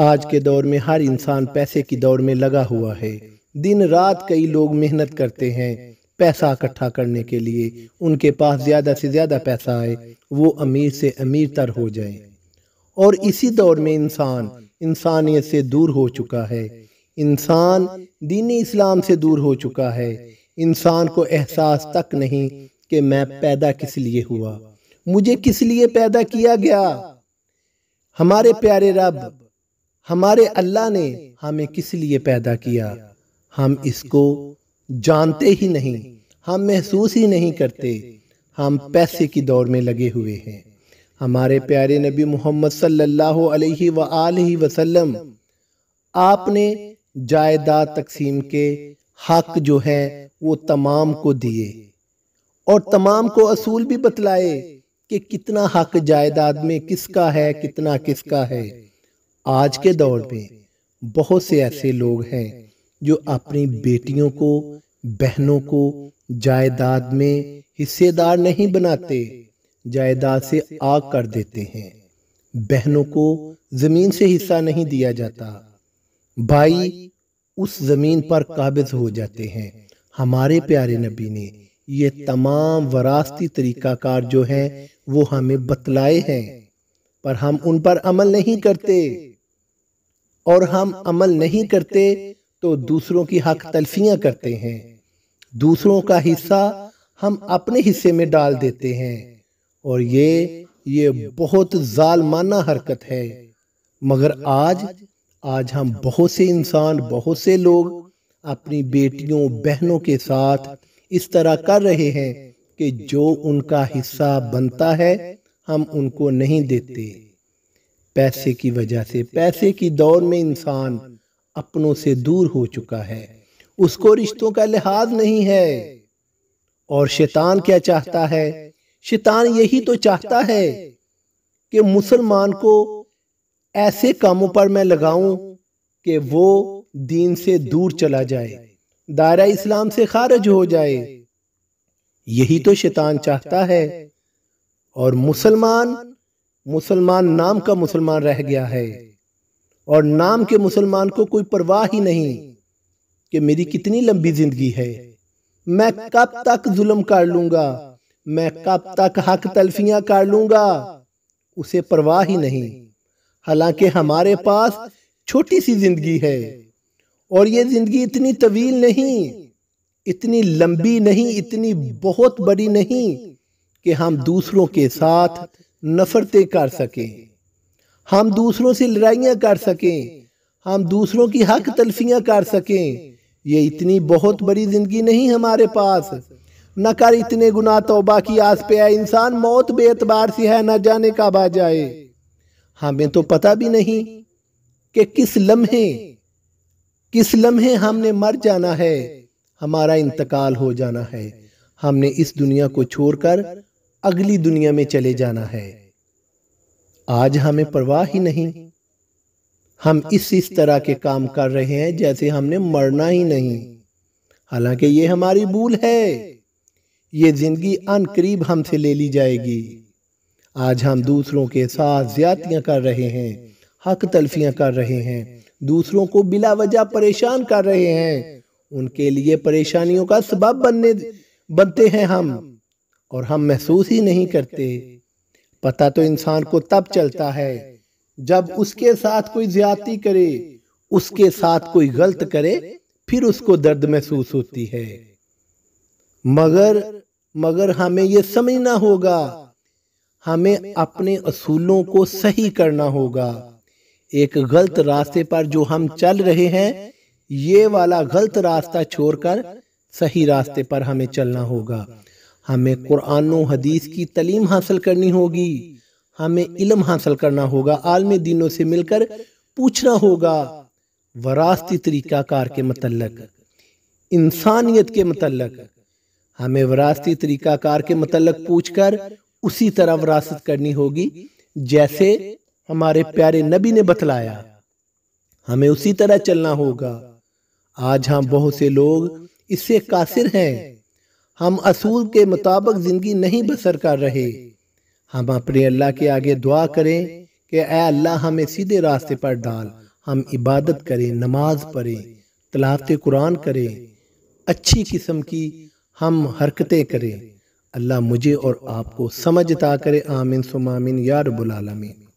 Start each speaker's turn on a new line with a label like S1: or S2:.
S1: आज के दौर में हर इंसान पैसे की दौड़ में लगा हुआ है दिन रात कई लोग मेहनत करते हैं पैसा इकट्ठा करने के लिए उनके पास ज़्यादा से ज़्यादा पैसा आए वो अमीर से अमीर तर हो जाए और इसी दौर में इंसान इंसानियत से दूर हो चुका है इंसान दीनी इस्लाम से दूर हो चुका है इंसान को एहसास तक नहीं कि मैं पैदा किस लिए हुआ मुझे किस लिए पैदा किया गया हमारे प्यारे रब हमारे अल्लाह ने हमें किस लिए पैदा किया हम इसको जानते ही नहीं हम महसूस ही नहीं करते हम पैसे की दौड़ में लगे हुए हैं हमारे प्यारे नबी मोहम्मद सल्लल्लाहु अलैहि व वसल्लम आपने जायदाद तकसीम के हक जो है वो तमाम को दिए और तमाम को असूल भी बतलाए कि कितना हक जायदाद में किसका है कितना किसका है आज के दौर में बहुत से ऐसे लोग हैं जो अपनी बेटियों को बहनों को जायदाद में हिस्सेदार नहीं बनाते जायदाद से आग कर देते हैं बहनों को जमीन से हिस्सा नहीं दिया जाता भाई उस जमीन पर काबिज हो जाते हैं हमारे प्यारे नबी ने ये तमाम वरासती तरीकाकार जो हैं वो हमें बतलाए हैं पर हम उन पर अमल नहीं करते और हम अमल नहीं करते तो दूसरों की हक तलफियाँ करते हैं दूसरों का हिस्सा हम अपने हिस्से में डाल देते हैं और ये ये बहुत जालमाना हरकत है मगर आज आज हम बहुत से इंसान बहुत से लोग अपनी बेटियों बहनों के साथ इस तरह कर रहे हैं कि जो उनका हिस्सा बनता है हम उनको नहीं देते पैसे की वजह से पैसे की दौड़ में इंसान अपनों से दूर हो चुका है उसको रिश्तों का लिहाज नहीं है और शैतान क्या चाहता है शैतान यही तो चाहता है कि मुसलमान को ऐसे कामों पर मैं लगाऊं कि वो दीन से दूर चला जाए दायरा इस्लाम से खारिज हो जाए यही तो शैतान चाहता है और मुसलमान मुसलमान नाम का मुसलमान रह गया है और नाम के मुसलमान को कोई परवाह ही नहीं कि मेरी कितनी लंबी जिंदगी है मैं कब तक जुल्म कर लूंगा मैं कब तक हक तलफियां कर लूंगा उसे परवाह ही नहीं हालांकि हमारे पास छोटी सी जिंदगी है और ये जिंदगी इतनी तवील नहीं इतनी लंबी नहीं इतनी बहुत बड़ी नहीं कि हम दूसरों के साथ नफरतें कर सकें हम दूसरों से लड़ाइयाँ कर सकें हम दूसरों की हक तलफियाँ कर सकें ये इतनी बहुत बड़ी ज़िंदगी नहीं हमारे पास न कर इतने गुना तोबा की आस पे आए इंसान मौत बेतबार से है न जाने का बा जाए हमें तो पता भी नहीं कि किस लम्हे किस लम्हे हमने मर जाना है हमारा इंतकाल हो जाना है हमने इस दुनिया को छोड़कर अगली दुनिया में चले जाना है आज हमें परवाह ही नहीं हम इस इस तरह के काम कर रहे हैं जैसे हमने मरना ही नहीं हालांकि ये हमारी भूल है ये जिंदगी करीब हमसे ले ली जाएगी आज हम दूसरों के साथ ज्यादतियां कर रहे हैं हक तलफियां कर रहे हैं दूसरों को बिला वजह परेशान कर रहे हैं उनके लिए परेशानियों का सबब बनने बनते हैं हम और हम महसूस ही नहीं करते पता तो इंसान को तब चलता है जब उसके साथ कोई ज्यादती करे उसके साथ कोई गलत करे फिर उसको दर्द महसूस होती है मगर मगर हमें यह समझना होगा हमें अपने असूलों को सही करना होगा एक गलत रास्ते पर जो हम चल रहे हैं ये वाला गलत रास्ता छोड़कर सही रास्ते पर हमें चलना होगा हमें कुरान हदीस की तलीम हासिल करनी होगी हमें इलम हासिल करना होगा आलम दिनों से मिलकर पूछना होगा वरासती तरीक़ाकार के मतलब इंसानियत के मतलब हमें वरासती तरीक़ाकार के मतलब पूछकर उसी तरह वरासत करनी होगी जैसे हमारे प्यारे नबी ने बतलाया हमें उसी तरह चलना होगा आज हम बहुत से लोग इससे कासिर हैं हम असूल के मुताबिक ज़िंदगी नहीं बसर कर रहे हम अपने अल्लाह के आगे दुआ करें कि ए अल्लाह हमें सीधे रास्ते पर डाल हम इबादत करें नमाज पढ़ें तलावत कुरान करें अच्छी किस्म की हम हरकतें करें अल्लाह मुझे और आपको समझता करे आमिन सुमामिन या रबालमीन